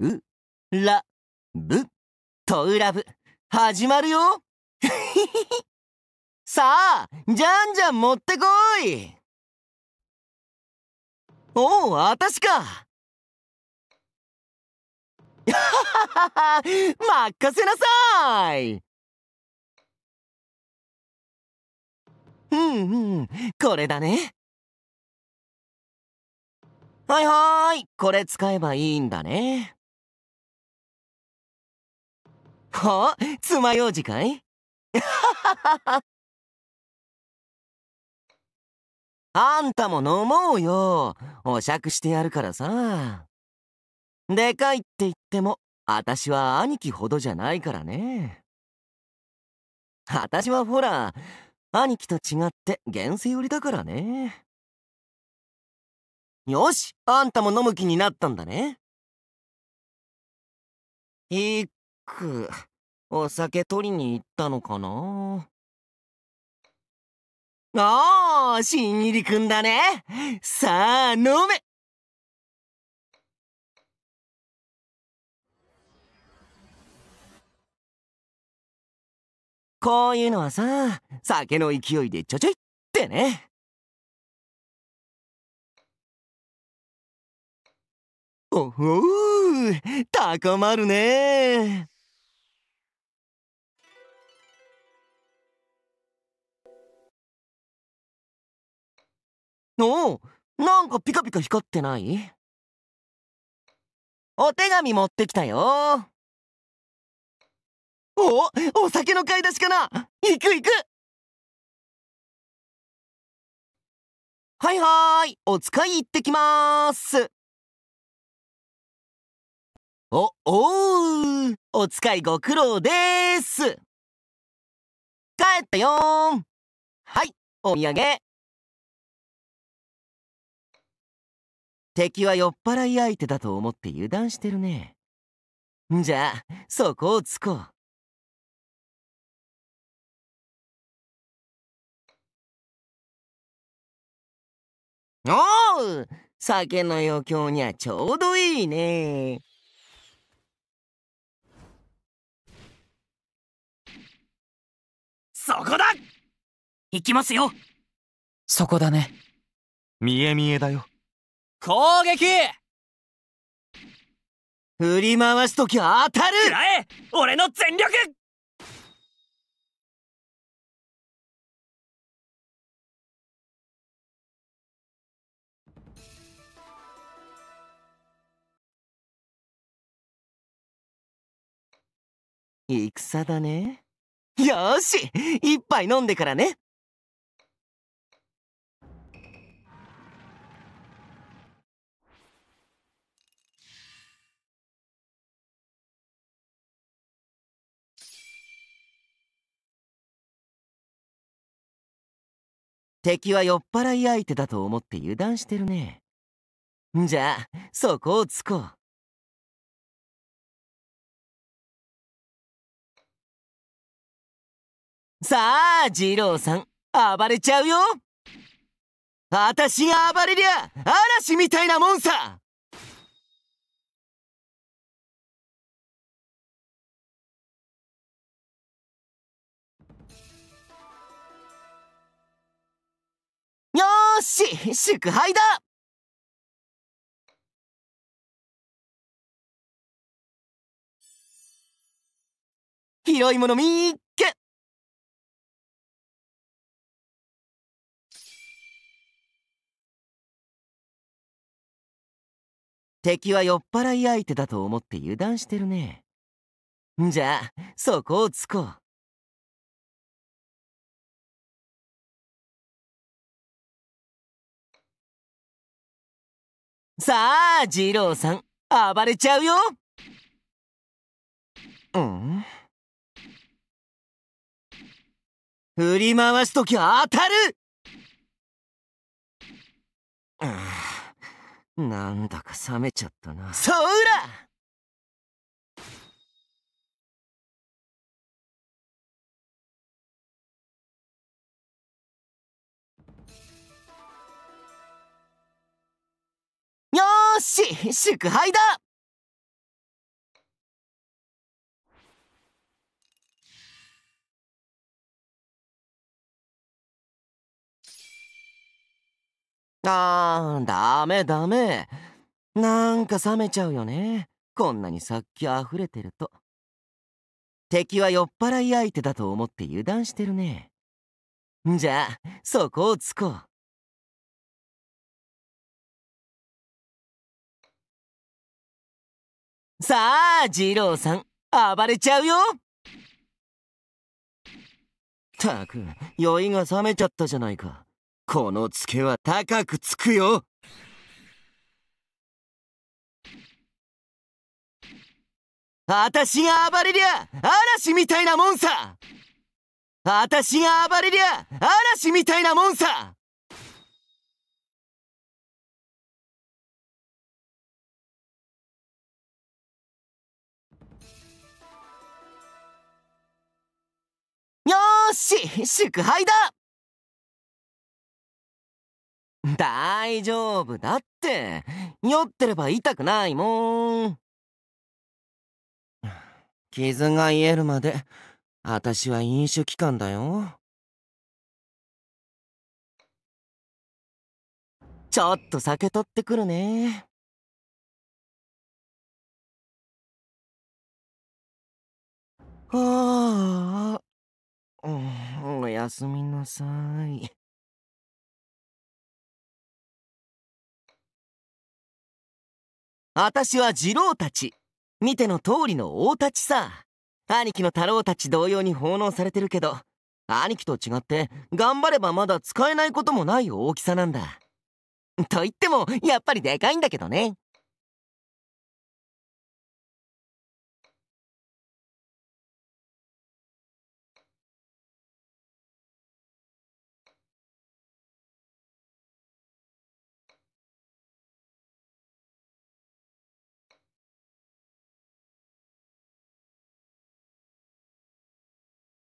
う、ら、ぶ、とうらぶ、始まるよ さあ、じゃんじゃん持ってこいおう、あたしか任 せなさいうんうん、これだね。はいはーい、これ使えばいいんだね。はあようじかい あんたも飲もうよ。お酌してやるからさ。でかいって言っても、あたしは兄貴ほどじゃないからね。あたしはほら、兄貴と違って現世売りだからね。よし、あんたも飲む気になったんだね。いく、お酒取りに行ったのかなああ、しんぎりくんだね。さあ、飲めこういうのはさ、酒の勢いでちょちょいってね。おおう、高まるねおおなんかピカピカ光ってないお手紙持ってきたよおお酒の買い出しかな行く行くはいはいお使い行ってきますおおうお使いご苦労です帰ったよはいお土産敵は酔っ払い相手だと思って油断してるね。じゃあ、そこをつこう。おう酒の余興にはちょうどいいね。そこだ行きますよそこだね。見え見えだよ。攻撃振り回すとき当たるらえ俺の全力戦だねよし一杯飲んでからね敵は酔っ払い相手だと思って油断してるね。じゃあ、そこをつこう。さあ、二郎さん、暴れちゃうよあたしが暴れりゃ、嵐みたいなもんさし祝杯だ広いものみっけ敵は酔っ払い相手だと思って油断してるね。じゃあ、そこをつこう。さあ二郎さん暴れちゃうようん振り回すとき当たる、ああなんだか冷めちゃったなそうだし、祝杯だあー、ダメダメ。なんか冷めちゃうよね。こんなにさっあふれてると。敵は酔っ払い相手だと思って油断してるね。じゃあ、そこをつこう。さあ、二郎さん、暴れちゃうよたく、酔いが覚めちゃったじゃないか。このツケは高くつくよあたしが暴れりゃ嵐みたいなもんさあたしが暴れりゃ嵐みたいなもんさし祝杯だ大丈夫だって酔ってれば痛くないもん傷が癒えるまで私は飲酒期間だよちょっと酒取ってくるねはあおやすみなさい。あたしは次郎たち。見ての通りの大たちさ。兄貴の太郎たち同様に奉納されてるけど、兄貴と違って頑張ればまだ使えないこともない大きさなんだ。と言っても、やっぱりでかいんだけどね。